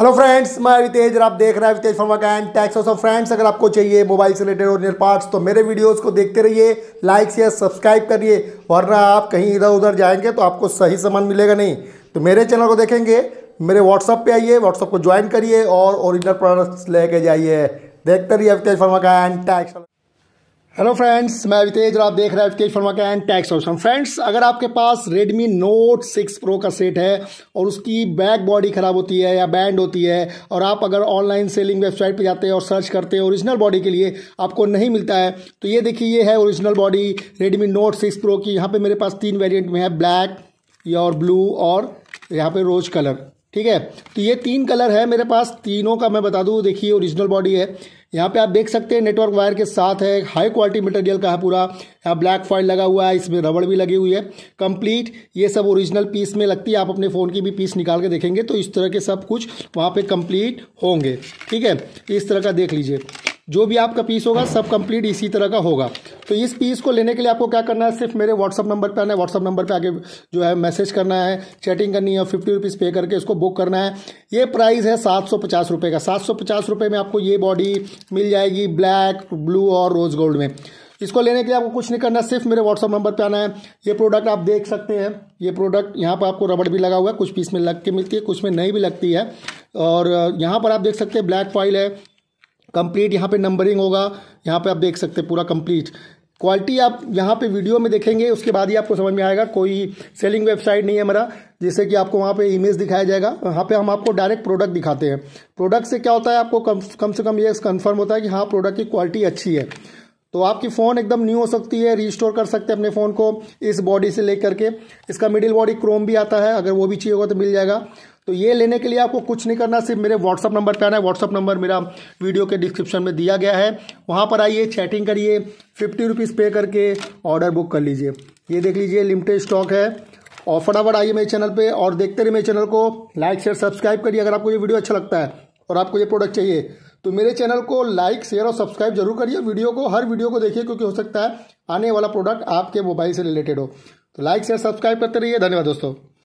hello friends मैं अवितेज और आप देख रहे हैं अवितेज फर्मा का एंड टैक्स ऑफ फ्रेंड्स अगर आपको चाहिए मोबाइल से रिलेटेड और पार्ट्स तो मेरे वीडियोस को देखते रहिए लाइक शेयर सब्सक्राइब करिए वरना आप कहीं इधर उधर जाएंगे तो आपको सही सामान मिलेगा नहीं तो मेरे चैनल को देखेंगे मेरे व्हाट्सअप पर आइए व्हाट्सअप को ज्वाइन करिए और ओरिजिनल प्रोडक्ट्स लेके जाइए देखते रहिए अवितेज फर्मा का एंड टैक्स हेलो फ्रेंड्स मैं अवितेज और आप देख रहे हैं वितेज फर्मा का एंड टैक्स ऑप्शन फ्रेंड्स अगर आपके पास रेडमी नोट सिक्स प्रो का सेट है और उसकी बैक बॉडी ख़राब होती है या बैंड होती है और आप अगर ऑनलाइन सेलिंग वेबसाइट पर जाते हैं और सर्च करते हैं ओरिजिनल बॉडी के लिए आपको नहीं मिलता है तो ये देखिए ये है original body Redmi note six pro की यहाँ पर मेरे पास तीन वेरियंट में है ब्लैक या और ब्लू और यहाँ पर रोज कलर ठीक है तो ये तीन कलर है मेरे पास तीनों का मैं बता दूँ देखिए ओरिजिनल बॉडी है यहाँ पे आप देख सकते हैं नेटवर्क वायर के साथ है हाई क्वालिटी मटेरियल का है पूरा यहाँ ब्लैक फॉइल लगा हुआ है इसमें रबड़ भी लगी हुई है कंप्लीट ये सब ओरिजिनल पीस में लगती है आप अपने फ़ोन की भी पीस निकाल के देखेंगे तो इस तरह के सब कुछ वहाँ पे कंप्लीट होंगे ठीक है इस तरह का देख लीजिए जो भी आपका पीस होगा सब कंप्लीट इसी तरह का होगा तो इस पीस को लेने के लिए आपको क्या करना है सिर्फ मेरे व्हाट्सअप नंबर पर आना है व्हाट्सअप नंबर पर आगे जो है मैसेज करना है चैटिंग करनी है फिफ्टी रुपीज़ पे करके इसको बुक करना है ये प्राइस है सात सौ पचास रुपये का सात सौ पचास रुपये में आपको ये बॉडी मिल जाएगी ब्लैक ब्लू और रोज़ गोल्ड में इसको लेने के लिए आपको कुछ नहीं करना है सिर्फ मेरे व्हाट्सअप नंबर पर आना है ये प्रोडक्ट आप देख सकते हैं ये प्रोडक्ट यहाँ पर आपको रबड़ भी लगा हुआ है कुछ पीस में लग के मिलती है कुछ में नहीं भी लगती है और यहाँ पर आप देख सकते हैं ब्लैक फॉइल है कंप्लीट यहाँ पे नंबरिंग होगा यहाँ पे आप देख सकते हैं पूरा कंप्लीट क्वालिटी आप यहाँ पे वीडियो में देखेंगे उसके बाद ही आपको समझ में आएगा कोई सेलिंग वेबसाइट नहीं है हमारा जैसे कि आपको वहाँ पे इमेज दिखाया जाएगा वहाँ पे हम आपको डायरेक्ट प्रोडक्ट दिखाते हैं प्रोडक्ट से क्या होता है आपको कम कम से कम ये कंफर्म होता है कि हाँ प्रोडक्ट की क्वालिटी अच्छी है तो आपकी फ़ोन एकदम न्यू हो सकती है रिस्टोर कर सकते हैं अपने फ़ोन को इस बॉडी से लेकर के इसका मिडिल बॉडी क्रोम भी आता है अगर वो भी चाहिए होगा तो मिल जाएगा तो ये लेने के लिए आपको कुछ नहीं करना सिर्फ मेरे व्हाट्सअप नंबर पर आना है व्हाट्सअप नंबर मेरा वीडियो के डिस्क्रिप्शन में दिया गया है वहाँ पर आइए चैटिंग करिए फिफ्टी रुपीज़ पे करके ऑर्डर बुक कर लीजिए ये देख लीजिए लिमिटेड स्टॉक है और फटाफट आइए मेरे चैनल पे और देखते रहिए मेरे चैनल को लाइक शेयर सब्सक्राइब करिए अगर आपको ये वीडियो अच्छा लगता है और आपको ये प्रोडक्ट चाहिए तो मेरे चैनल को लाइक शेयर और सब्सक्राइब जरूर करिए वीडियो को हर वीडियो को देखिए क्योंकि हो सकता है आने वाला प्रोडक्ट आपके मोबाइल से रिलेटेड हो तो लाइक शेयर सब्सक्राइब करते रहिए धन्यवाद दोस्तों